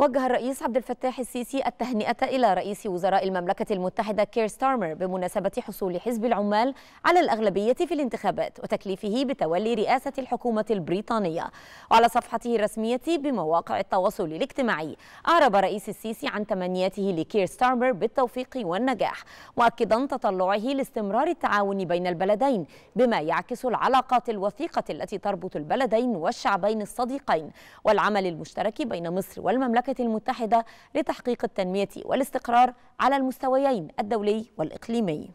وجه الرئيس عبد الفتاح السيسي التهنئة إلى رئيس وزراء المملكة المتحدة كير ستارمر بمناسبة حصول حزب العمال على الأغلبية في الانتخابات وتكليفه بتولي رئاسة الحكومة البريطانية وعلى صفحته الرسمية بمواقع التواصل الاجتماعي أعرب رئيس السيسي عن تمنياته لكير ستارمر بالتوفيق والنجاح مؤكدا تطلعه لاستمرار التعاون بين البلدين بما يعكس العلاقات الوثيقة التي تربط البلدين والشعبين الصديقين والعمل المشترك بين مصر والمملكة المملكة المتحدة لتحقيق التنمية والاستقرار على المستويين الدولي والإقليمي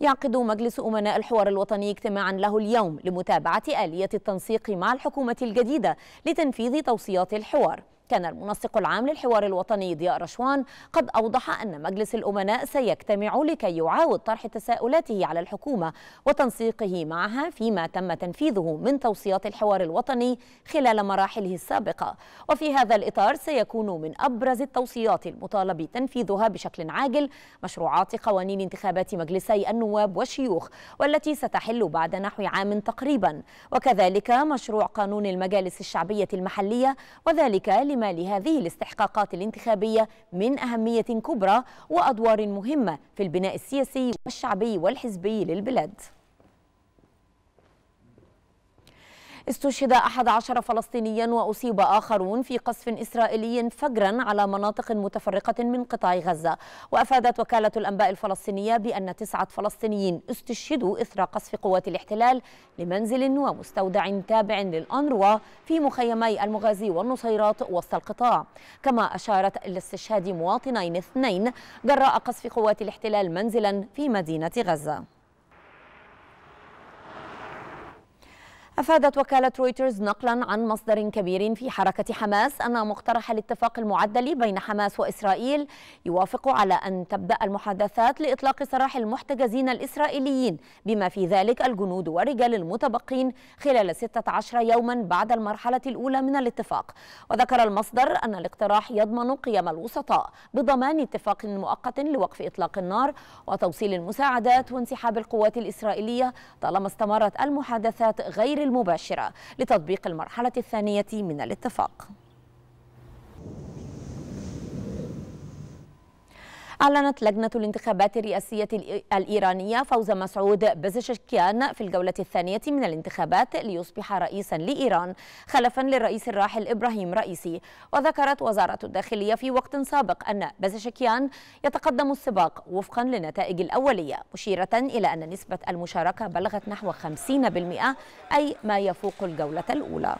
يعقد مجلس أمناء الحوار الوطني اجتماعا له اليوم لمتابعة آلية التنسيق مع الحكومة الجديدة لتنفيذ توصيات الحوار كان المنسق العام للحوار الوطني ضياء رشوان قد أوضح أن مجلس الأمناء سيجتمع لكي يعاود طرح تساؤلاته على الحكومة وتنسيقه معها فيما تم تنفيذه من توصيات الحوار الوطني خلال مراحله السابقة وفي هذا الإطار سيكون من أبرز التوصيات المطالب تنفيذها بشكل عاجل مشروعات قوانين انتخابات مجلسي النواب والشيوخ والتي ستحل بعد نحو عام تقريبا وكذلك مشروع قانون المجالس الشعبية المحلية وذلك لما لإكمال لهذه الاستحقاقات الانتخابية من أهمية كبرى وأدوار مهمة في البناء السياسي والشعبي والحزبي للبلاد استشهد أحد عشر فلسطينيا وأصيب آخرون في قصف إسرائيلي فجرا على مناطق متفرقة من قطاع غزة وأفادت وكالة الأنباء الفلسطينية بأن تسعة فلسطينيين استشهدوا إثر قصف قوات الاحتلال لمنزل ومستودع تابع للأنروا في مخيمي المغازي والنصيرات وسط القطاع كما أشارت لاستشهاد مواطنين اثنين جراء قصف قوات الاحتلال منزلا في مدينة غزة أفادت وكالة رويترز نقلا عن مصدر كبير في حركة حماس أن مقترح الاتفاق المعدل بين حماس وإسرائيل يوافق على أن تبدأ المحادثات لإطلاق سراح المحتجزين الإسرائيليين بما في ذلك الجنود والرجال المتبقين خلال 16 يوما بعد المرحلة الأولى من الاتفاق وذكر المصدر أن الاقتراح يضمن قيم الوسطاء بضمان اتفاق مؤقت لوقف إطلاق النار وتوصيل المساعدات وانسحاب القوات الإسرائيلية طالما استمرت المحادثات غير غير المباشرة لتطبيق المرحلة الثانية من الاتفاق أعلنت لجنة الانتخابات الرئاسية الإيرانية فوز مسعود بزشكيان في الجولة الثانية من الانتخابات ليصبح رئيسا لإيران خلفا للرئيس الراحل إبراهيم رئيسي وذكرت وزارة الداخلية في وقت سابق أن بزشكيان يتقدم السباق وفقا للنتائج الأولية مشيرة إلى أن نسبة المشاركة بلغت نحو 50% أي ما يفوق الجولة الأولى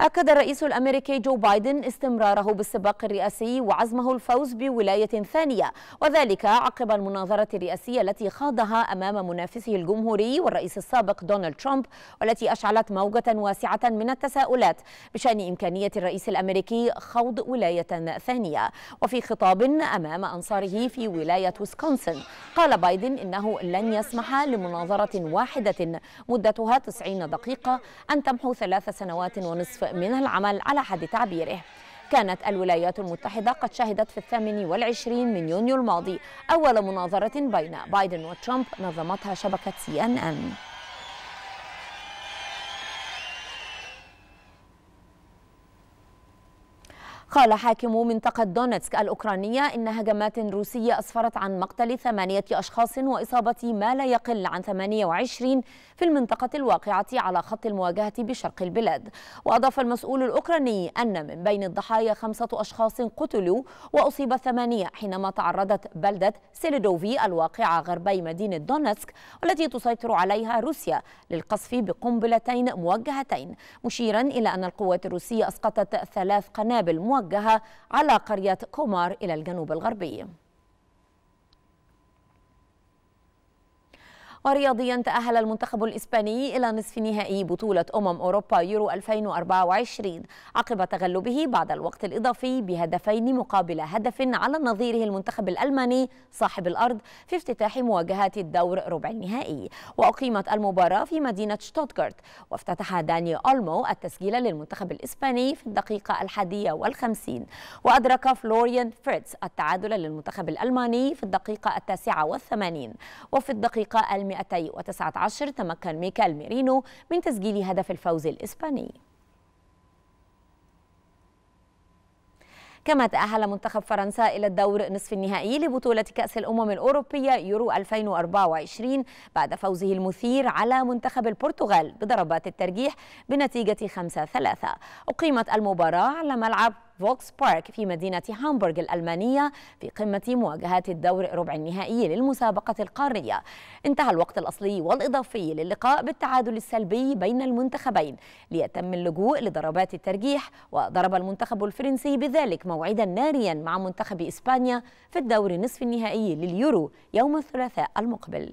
أكد الرئيس الأمريكي جو بايدن استمراره بالسباق الرئاسي وعزمه الفوز بولاية ثانية وذلك عقب المناظرة الرئاسية التي خاضها أمام منافسه الجمهوري والرئيس السابق دونالد ترامب والتي أشعلت موجة واسعة من التساؤلات بشأن إمكانية الرئيس الأمريكي خوض ولاية ثانية وفي خطاب أمام أنصاره في ولاية ويسكونسن قال بايدن إنه لن يسمح لمناظرة واحدة مدتها 90 دقيقة أن تمحو ثلاث سنوات ونصف من العمل على حد تعبيره كانت الولايات المتحدة قد شهدت في الثامن والعشرين من يونيو الماضي أول مناظرة بين بايدن وترامب نظمتها شبكة سي أن أن قال حاكم منطقة دونتسك الأوكرانية إن هجمات روسية أسفرت عن مقتل ثمانية أشخاص وإصابة ما لا يقل عن 28 في المنطقة الواقعة على خط المواجهة بشرق البلاد وأضاف المسؤول الأوكراني أن من بين الضحايا خمسة أشخاص قتلوا وأصيب ثمانية حينما تعرضت بلدة سيليدوفي الواقعة غربي مدينة دونتسك والتي تسيطر عليها روسيا للقصف بقنبلتين موجهتين مشيرا إلى أن القوات الروسية أسقطت ثلاث قنابل موجهة موجهة على قرية كومار إلى الجنوب الغربي ورياضيا تأهل المنتخب الإسباني إلى نصف نهائي بطولة أمم أوروبا يورو 2024 عقب تغلبه بعد الوقت الإضافي بهدفين مقابل هدف على نظيره المنتخب الألماني صاحب الأرض في افتتاح مواجهات الدور ربع النهائي وأقيمت المباراة في مدينة شتوتغارت وافتتح داني أولمو التسجيل للمنتخب الإسباني في الدقيقة الحادية والخمسين وأدرك فلوريان فريتز التعادل للمنتخب الألماني في الدقيقة التاسعة والثمانين وفي الدقيقة الم 219 تمكن ميكال ميرينو من تسجيل هدف الفوز الإسباني كما تأهل منتخب فرنسا إلى الدور نصف النهائي لبطولة كأس الأمم الأوروبية يورو 2024 بعد فوزه المثير على منتخب البرتغال بضربات الترجيح بنتيجة 5-3 أقيمت المباراة على ملعب فوكس بارك في مدينة هامبورغ الألمانية في قمة مواجهات الدور ربع النهائي للمسابقة القارية انتهى الوقت الأصلي والإضافي للقاء بالتعادل السلبي بين المنتخبين ليتم اللجوء لضربات الترجيح وضرب المنتخب الفرنسي بذلك موعدا ناريا مع منتخب إسبانيا في الدور نصف النهائي لليورو يوم الثلاثاء المقبل